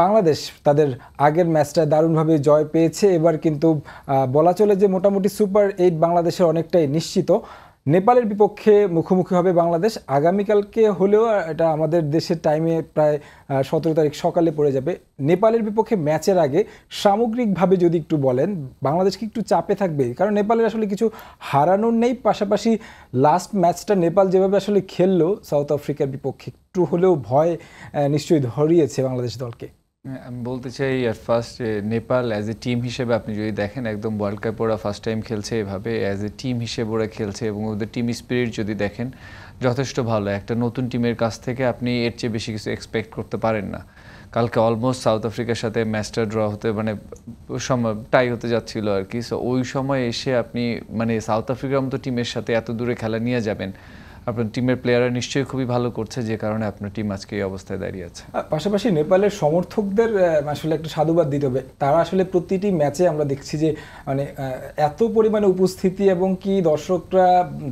বাংলাদেশ তাদের আগের ম্যাচটা দারুণভাবে জয় পেয়েছে এবার কিন্তু বলা চলে যে মোটামুটি সুপার এইট বাংলাদেশের অনেকটাই নিশ্চিত নেপালের বিপক্ষে মুখোমুখি হবে বাংলাদেশ আগামীকালকে হলেও এটা আমাদের দেশের টাইমে প্রায় সতেরো তারিখ সকালে পড়ে যাবে নেপালের বিপক্ষে ম্যাচের আগে সামগ্রিকভাবে যদি একটু বলেন বাংলাদেশ কি একটু চাপে থাকবে কারণ নেপালের আসলে কিছু হারানোর নেই পাশাপাশি লাস্ট ম্যাচটা নেপাল যেভাবে আসলে খেললো সাউথ আফ্রিকার বিপক্ষে একটু হলেও ভয় নিশ্চয়ই ধরিয়েছে বাংলাদেশ দলকে আমি বলতে চাই আর first Nepal as a team হিসেবে আপনি যদি দেখেন একদম ওয়ার্ল্ড কাপ ওরা ফার্স্ট টাইম খেলছে এভাবে অ্যাজ এ টিম হিসেবে ওরা খেলছে এবং ওদের টিম স্পিরিট যদি দেখেন যথেষ্ট ভালো একটা নতুন টিমের কাছ থেকে আপনি এর চেয়ে বেশি কিছু এক্সপেক্ট করতে পারেন না কালকে অলমোস্ট সাউথ আফ্রিকার সাথে ম্যাচটা ড্র হতে মানে সময় টাই হতে যাচ্ছিল আর কি সো ওই সময় এসে আপনি মানে সাউথ আফ্রিকার মতো টিমের সাথে এত দূরে খেলা নিয়ে যাবেন আপনার টিমের প্লেয়াররা নিশ্চয়ই খুবই ভালো করছে যে কারণে আপনার টিম আজকে এই অবস্থায় দাঁড়িয়ে আছে পাশাপাশি নেপালের সমর্থকদের আসলে একটা সাধুবাদ দিতে হবে তারা আসলে প্রতিটি ম্যাচে আমরা দেখছি যে মানে এত পরিমাণে উপস্থিতি এবং কি দর্শকরা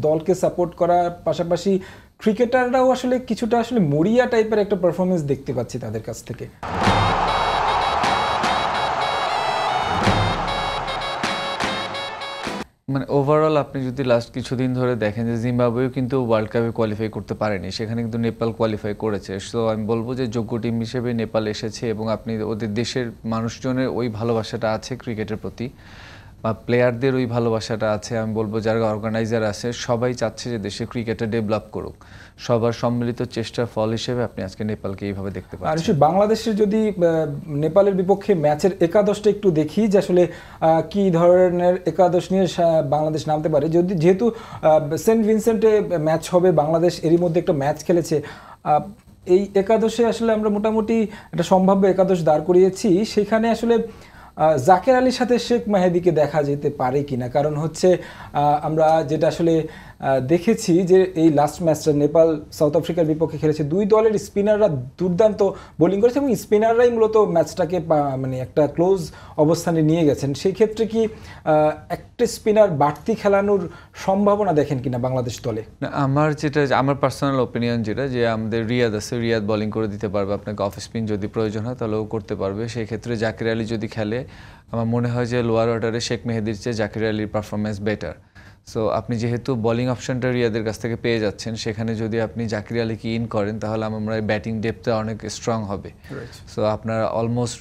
দলকে সাপোর্ট করার পাশাপাশি ক্রিকেটাররাও আসলে কিছুটা আসলে মরিয়া টাইপের একটা পারফরমেন্স দেখতে পাচ্ছি তাদের কাছ থেকে মানে ওভারঅল আপনি যদি লাস্ট কিছুদিন ধরে দেখেন যে জিম্বাবুয়েও কিন্তু ওয়ার্ল্ড কাপে কোয়ালিফাই করতে পারেনি সেখানে কিন্তু নেপাল কোয়ালিফাই করেছে সো আমি বলবো যে যোগ্য টিম হিসেবে নেপাল এসেছে এবং আপনি ওদের দেশের মানুষজনের ওই ভালোবাসাটা আছে ক্রিকেটের প্রতি বা প্লেয়ারদের ওই ভালোবাসাটা আছে আমি বলবো যারা অর্গানাইজার আছে সবাই চাচ্ছে যে দেশে ক্রিকেটে ডেভেলপ করুক সবার সম্মিলিত চেষ্টার ফল হিসেবে আপনি আজকে নেপালকে এইভাবে দেখতে পাচ্ছেন আর বাংলাদেশের যদি নেপালের বিপক্ষে ম্যাচের একাদশটা একটু দেখি যে আসলে কি ধরনের একাদশ নিয়ে বাংলাদেশ নামতে পারে যদি যেহেতু সেন্ট ভিনসেন্টে ম্যাচ হবে বাংলাদেশ এরই মধ্যে একটা ম্যাচ খেলেছে এই একাদশে আসলে আমরা মোটামুটি একটা সম্ভাব্য একাদশ দাঁড় করিয়েছি সেখানে আসলে জাকের আলীর সাথে শেখ মেহেদিকে দেখা যেতে পারে কিনা কারণ হচ্ছে আমরা যেটা আসলে দেখেছি যে এই লাস্ট ম্যাচটা নেপাল সাউথ আফ্রিকার বিপক্ষে খেলেছে দুই দলের স্পিনাররা দুর্দান্ত বোলিং করেছে এবং স্পিনাররাই মূলত ম্যাচটাকে মানে একটা ক্লোজ অবস্থানে নিয়ে গেছেন সেই ক্ষেত্রে কি একটা স্পিনার বাড়তি খেলানোর সম্ভাবনা দেখেন কিনা বাংলাদেশ দলে আমার যেটা আমার পার্সোনাল ওপিনিয়ন যেটা যে আমাদের রিয়াদ আছে রিয়াদ বোলিং করে দিতে পারবে আপনাকে অফ স্পিন যদি প্রয়োজন হয় তাহলেও করতে পারবে সেই ক্ষেত্রে জাকির আলী যদি খেলে আমার মনে হয় যে লোয়ার অর্ডারে শেখ মেহেদির চেয়ে জাকির আলীর পারফরমেন্স বেটার সো আপনি যেহেতু বোলিং অপশনটা রিয়াদের কাছ থেকে পেয়ে যাচ্ছেন সেখানে যদি আপনি জাকির আলীকে ইন করেন তাহলে আমরা ব্যাটিং ডেপটা অনেক স্ট্রং হবে সো আপনার অলমোস্ট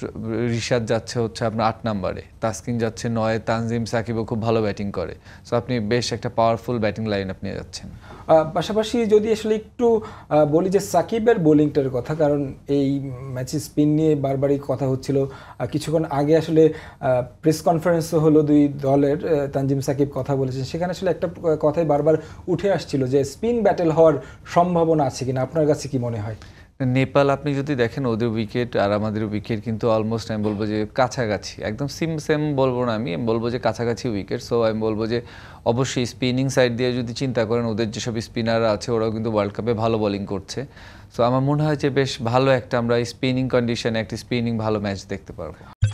রিশাদ যাচ্ছে হচ্ছে আপনার আট নাম্বারে তাসকিন যাচ্ছে নয় তানজিম সাকিবও খুব ভালো ব্যাটিং করে সো আপনি বেশ একটা পাওয়ারফুল ব্যাটিং লাইন আপনি যাচ্ছেন পাশাপাশি যদি আসলে একটু বলি যে সাকিবের বোলিংটার কথা কারণ এই ম্যাচে স্পিন নিয়ে বারবারই কথা হচ্ছিল কিছুক্ষণ আগে আসলে প্রেস কনফারেন্সও হলো দুই দলের তানজিম সাকিব কথা বলেছেন সেখানে এখানে আসলে একটা কথাই বারবার উঠে আসছিল যে স্পিন ব্যাটেল হওয়ার সম্ভাবনা আছে কিনা আপনার কাছে কি মনে হয় নেপাল আপনি যদি দেখেন ওদের উইকেট আর আমাদের উইকেট কিন্তু অলমোস্ট আমি বলবো যে কাছাকাছি একদম সিম সেম বলবো না আমি বলবো যে কাছাকাছি উইকেট সো আমি বলবো যে অবশ্যই স্পিনিং সাইড দিয়ে যদি চিন্তা করেন ওদের যেসব স্পিনার আছে ওরাও কিন্তু ওয়ার্ল্ড কাপে ভালো বোলিং করছে সো আমার মনে হয় যে বেশ ভালো একটা আমরা স্পিনিং কন্ডিশনে একটা স্পিনিং ভালো ম্যাচ দেখতে পারবো